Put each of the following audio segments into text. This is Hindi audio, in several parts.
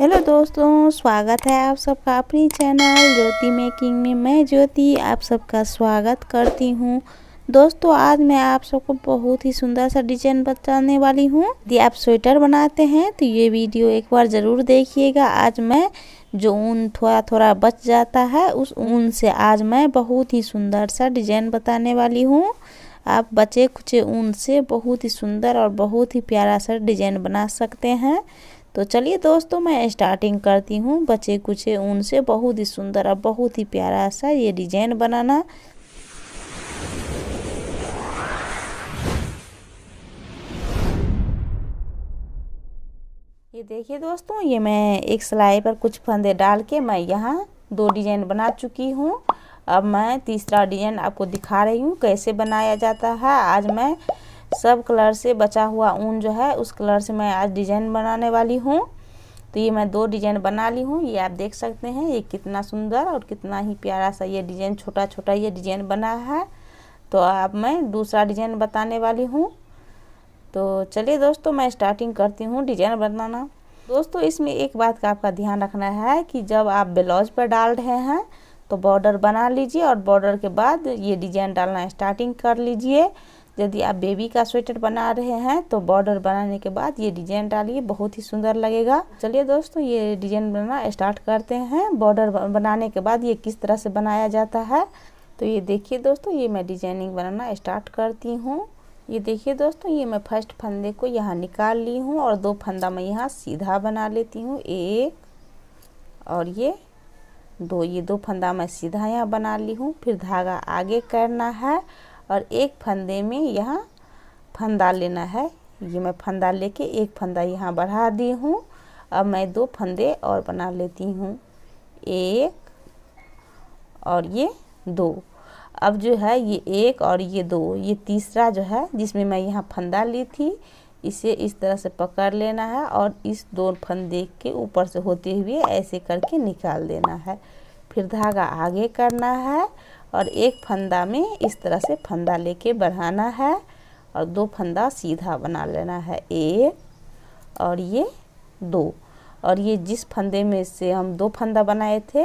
हेलो दोस्तों स्वागत है आप सबका अपनी चैनल ज्योति मेकिंग में मैं ज्योति आप सबका स्वागत करती हूँ दोस्तों आज मैं आप सबको बहुत ही सुंदर सा डिजाइन बताने वाली हूँ यदि आप स्वेटर बनाते हैं तो ये वीडियो एक बार ज़रूर देखिएगा आज मैं जो ऊन थोड़ा थोड़ा बच जाता है उस ऊन से आज मैं बहुत ही सुंदर सा डिजाइन बताने वाली हूँ आप बचे कुचे ऊन से बहुत ही सुंदर और बहुत ही प्यारा सा डिजाइन बना सकते हैं तो चलिए दोस्तों मैं स्टार्टिंग करती हूँ बचे कुछ ऊन से बहुत ही सुंदर और बहुत ही प्यारा सा ये डिजाइन बनाना ये देखिए दोस्तों ये मैं एक सिलाई पर कुछ फंदे डाल के मैं यहाँ दो डिजाइन बना चुकी हूँ अब मैं तीसरा डिजाइन आपको दिखा रही हूँ कैसे बनाया जाता है आज मैं सब कलर से बचा हुआ ऊन जो है उस कलर से मैं आज डिजाइन बनाने वाली हूँ तो ये मैं दो डिजाइन बना ली हूँ ये आप देख सकते हैं ये कितना सुंदर और कितना ही प्यारा सा ये डिजाइन छोटा छोटा ये डिजाइन बना है तो अब मैं दूसरा डिजाइन बताने वाली हूँ तो चलिए दोस्तों मैं स्टार्टिंग करती हूँ डिजाइन बनाना दोस्तों इसमें एक बात का आपका ध्यान रखना है कि जब आप ब्लाउज पर डाल रहे हैं तो बॉर्डर बना लीजिए और बॉर्डर के बाद ये डिजाइन डालना स्टार्टिंग कर लीजिए यदि आप बेबी का स्वेटर बना रहे हैं तो बॉर्डर बनाने के बाद ये डिजाइन डालिए बहुत ही सुंदर लगेगा चलिए दोस्तों ये डिजाइन बनाना स्टार्ट करते हैं बॉर्डर बनाने के बाद ये किस तरह से बनाया जाता है तो ये देखिए दोस्तों ये मैं डिजाइनिंग बनाना स्टार्ट करती हूँ ये देखिए दोस्तों ये मैं फर्स्ट फंदे को यहाँ निकाल ली हूँ और दो फंदा मैं यहाँ सीधा बना लेती हूँ एक और ये दो ये दो फंदा मैं सीधा यहाँ बना ली हूँ फिर धागा आगे करना है और एक फंदे में यहाँ फंदा लेना है ये मैं फंदा लेके एक फंदा यहाँ बढ़ा दी हूँ अब मैं दो फंदे और बना लेती हूँ एक और ये दो अब जो है ये एक और ये दो ये तीसरा जो है जिसमें मैं यहाँ फंदा ली थी इसे इस तरह से पकड़ लेना है और इस दो फंदे के ऊपर से होते हुए ऐसे करके निकाल देना है फिर धागा आगे करना है और एक फंदा में इस तरह से फंदा लेके बढ़ाना है और दो फंदा सीधा बना लेना है एक और ये दो और ये जिस फंदे में से हम दो फंदा बनाए थे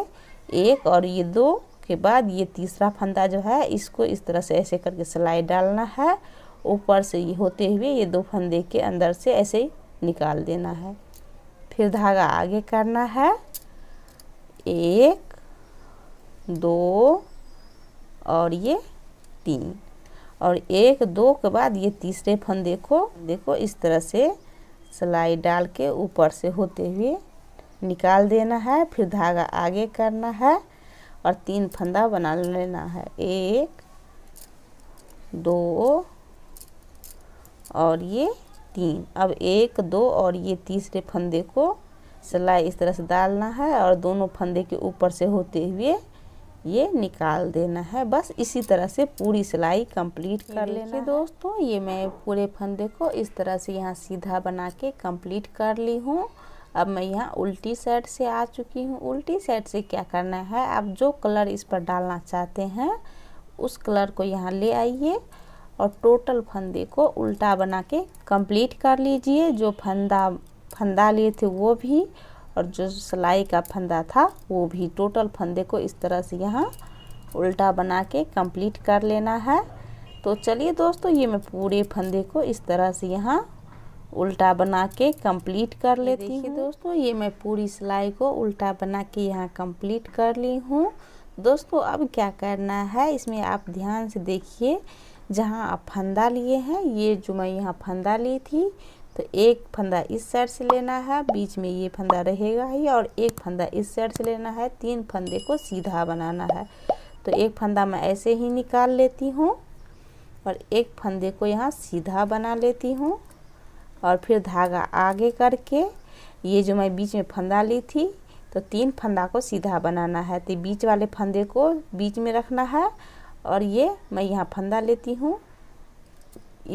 एक और ये दो के बाद ये तीसरा फंदा जो है इसको इस तरह से ऐसे करके सिलाई डालना है ऊपर से ये होते हुए ये दो फंदे के अंदर से ऐसे ही निकाल देना है फिर धागा आगे करना है एक दो और ये तीन और एक दो के बाद ये तीसरे फंदे को देखो इस तरह से सिलाई डाल के ऊपर से होते हुए निकाल देना है फिर धागा आगे करना है और तीन फंदा बना लेना है एक दो और ये तीन अब एक दो और ये तीसरे फंदे को सिलाई इस तरह से डालना है और दोनों फंदे के ऊपर से होते हुए ये निकाल देना है बस इसी तरह से पूरी सिलाई कंप्लीट कर लेना दोस्तों ये मैं पूरे फंदे को इस तरह से यहाँ सीधा बना के कंप्लीट कर ली हूँ अब मैं यहाँ उल्टी साइड से आ चुकी हूँ उल्टी साइड से क्या करना है आप जो कलर इस पर डालना चाहते हैं उस कलर को यहाँ ले आइए और टोटल फंदे को उल्टा बना के कंप्लीट कर लीजिए जो फंदा फंदा लिए थे वो भी और जो सिलाई का फंदा था वो भी टोटल फंदे को इस तरह से यहाँ उल्टा बना के कंप्लीट कर लेना है तो चलिए दोस्तों ये मैं पूरे फंदे को इस तरह से यहाँ उल्टा बना के कंप्लीट कर लेती हूँ दोस्तों ये मैं पूरी सिलाई को उल्टा बना के यहाँ कंप्लीट कर ली हूँ दोस्तों अब क्या करना है इसमें आप ध्यान से देखिए जहाँ आप फंदा लिए हैं ये जो मैं यहाँ फंदा ली थी तो एक फंदा इस साइड से लेना है बीच में ये फंदा रहेगा ही और एक फंदा इस साइड से लेना है तीन फंदे को सीधा बनाना है तो एक फंदा मैं ऐसे ही निकाल लेती हूँ और एक फंदे को यहाँ सीधा बना लेती हूँ और फिर धागा आगे करके ये जो मैं बीच में फंदा ली थी तो तीन फंदा को सीधा बनाना है तो बीच वाले फंदे को बीच में रखना है और ये मैं यहाँ फंदा लेती हूँ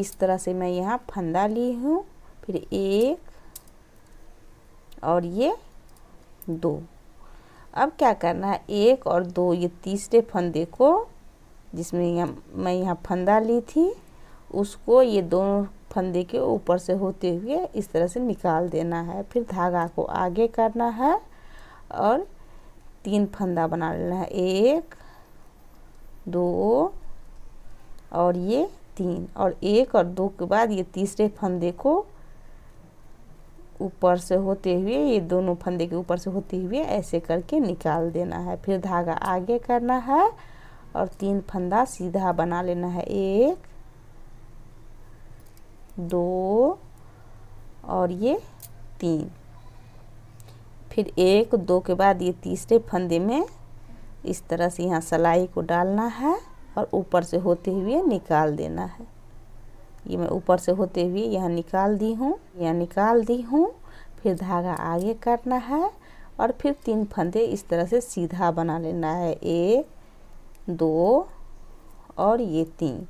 इस तरह से मैं यहाँ फंदा ली हूँ फिर एक और ये दो अब क्या करना है एक और दो ये तीसरे फंदे को जिसमें यहाँ मैं यहाँ फंदा ली थी उसको ये दोनों फंदे के ऊपर से होते हुए इस तरह से निकाल देना है फिर धागा को आगे करना है और तीन फंदा बना लेना है एक दो और ये तीन और एक और दो के बाद ये तीसरे फंदे को ऊपर से होते हुए ये दोनों फंदे के ऊपर से होते हुए ऐसे करके निकाल देना है फिर धागा आगे करना है और तीन फंदा सीधा बना लेना है एक दो और ये तीन फिर एक दो के बाद ये तीसरे फंदे में इस तरह से यहाँ सलाई को डालना है और ऊपर से होते हुए निकाल देना है ये मैं ऊपर से होते हुए यहाँ निकाल दी हूँ यहाँ निकाल दी हूँ फिर धागा आगे काटना है और फिर तीन फंदे इस तरह से सीधा बना लेना है एक दो और ये तीन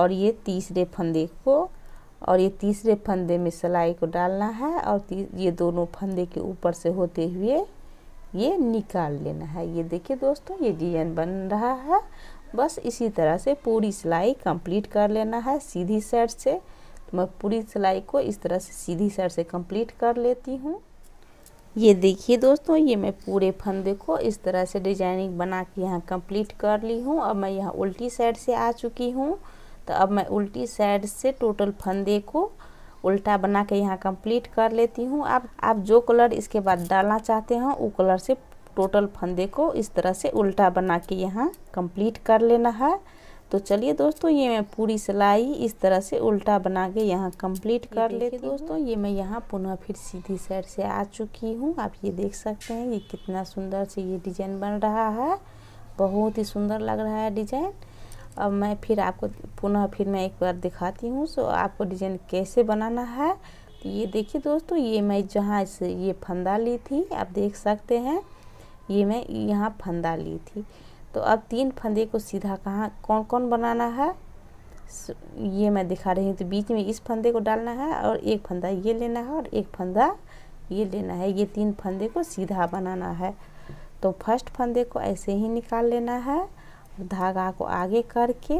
और ये तीसरे फंदे को और ये तीसरे फंदे में सिलाई को डालना है और ये दोनों फंदे के ऊपर से होते हुए ये निकाल लेना है ये देखिए दोस्तों ये डिजाइन बन रहा है बस इसी तरह से पूरी सिलाई कंप्लीट कर लेना है सीधी साइड से तो मैं पूरी सिलाई को इस तरह से सीधी साइड से कंप्लीट कर लेती हूँ ये देखिए दोस्तों ये मैं पूरे फंदे को इस तरह से डिजाइनिंग बना के यहाँ कंप्लीट कर ली हूँ अब मैं यहाँ उल्टी साइड से आ चुकी हूँ तो अब मैं उल्टी साइड से टोटल फंदे को उल्टा बना के यहाँ कंप्लीट कर लेती हूँ आप आप जो कलर इसके बाद डालना चाहते हैं वो कलर से टोटल फंदे को इस तरह से उल्टा बना के यहाँ कंप्लीट कर लेना है तो चलिए दोस्तों ये मैं पूरी सिलाई इस तरह से उल्टा बना के यहाँ कंप्लीट कर लेती दोस्तों ये मैं यहाँ पुनः फिर सीधी साइड से आ चुकी हूँ आप ये देख सकते हैं ये कितना सुंदर से ये डिजाइन बन रहा है बहुत ही सुंदर लग रहा है डिजाइन अब मैं फिर आपको पुनः फिर मैं एक बार दिखाती हूँ सो आपको डिजाइन कैसे बनाना है तो ये देखिए दोस्तों ये मैं जहाँ से ये फंदा ली थी आप देख सकते हैं ये मैं यहाँ फंदा ली थी तो अब तीन फंदे को सीधा कहाँ कौन कौन बनाना है ये मैं दिखा रही हूँ तो बीच में इस फंदे को डालना है और एक फंदा ये लेना है और एक फंदा ये लेना है ये तीन फंदे को सीधा बनाना है तो फर्स्ट फंदे को ऐसे ही निकाल लेना है धागा को आगे करके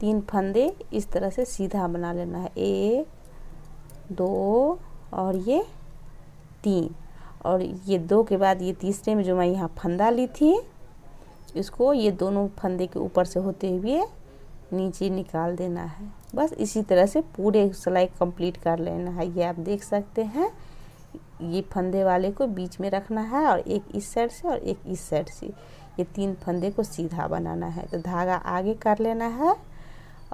तीन फंदे इस तरह से सीधा बना लेना है एक दो और ये तीन और ये दो के बाद ये तीसरे में जो मैं यहाँ फंदा ली थी इसको ये दोनों फंदे के ऊपर से होते हुए नीचे निकाल देना है बस इसी तरह से पूरे सिलाई कंप्लीट कर लेना है ये आप देख सकते हैं ये फंदे वाले को बीच में रखना है और एक इस साइड से और एक इस साइड से ये तीन फंदे को सीधा बनाना है तो धागा आगे कर लेना है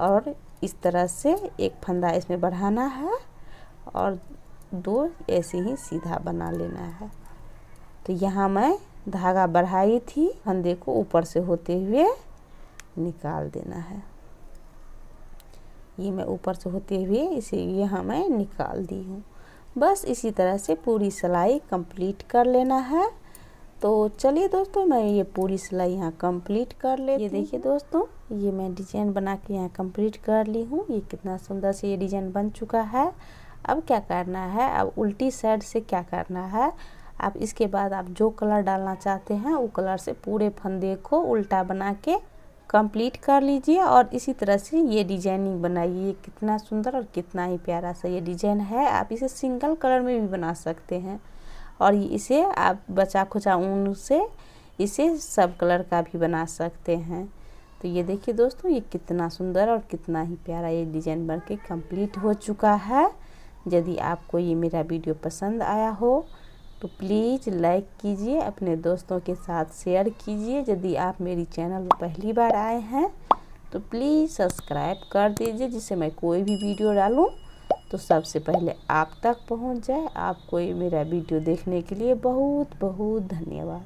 और इस तरह से एक फंदा इसमें बढ़ाना है और दो ऐसे ही सीधा बना लेना है तो यहाँ मैं धागा बढ़ाई थी फंदे को ऊपर से होते हुए निकाल देना है ये मैं ऊपर से होते हुए इसे यहाँ मैं निकाल दी हूँ बस इसी तरह से पूरी सिलाई कंप्लीट कर लेना है तो चलिए दोस्तों मैं ये पूरी सिलाई यहाँ कंप्लीट कर ले ये देखिए दोस्तों ये मैं डिजाइन बना के यहाँ कंप्लीट कर ली हूँ ये कितना सुंदर से ये डिजाइन बन चुका है अब क्या करना है अब उल्टी साइड से क्या करना है अब इसके बाद आप जो कलर डालना चाहते हैं वो कलर से पूरे फंदे को उल्टा बना के कंप्लीट कर लीजिए और इसी तरह से ये डिजाइनिंग बनाइए कितना सुंदर और कितना ही प्यारा सा ये डिजाइन है आप इसे सिंगल कलर में भी बना सकते हैं और इसे आप बचा खुचा ऊन से इसे सब कलर का भी बना सकते हैं तो ये देखिए दोस्तों ये कितना सुंदर और कितना ही प्यारा ये डिजाइन बन के कम्प्लीट हो चुका है यदि आपको ये मेरा वीडियो पसंद आया हो तो प्लीज़ लाइक कीजिए अपने दोस्तों के साथ शेयर कीजिए यदि आप मेरी चैनल पहली बार आए हैं तो प्लीज़ सब्सक्राइब कर दीजिए जिससे मैं कोई भी वीडियो डालूँ तो सबसे पहले आप तक पहुंच जाए आपको ये मेरा वीडियो देखने के लिए बहुत बहुत धन्यवाद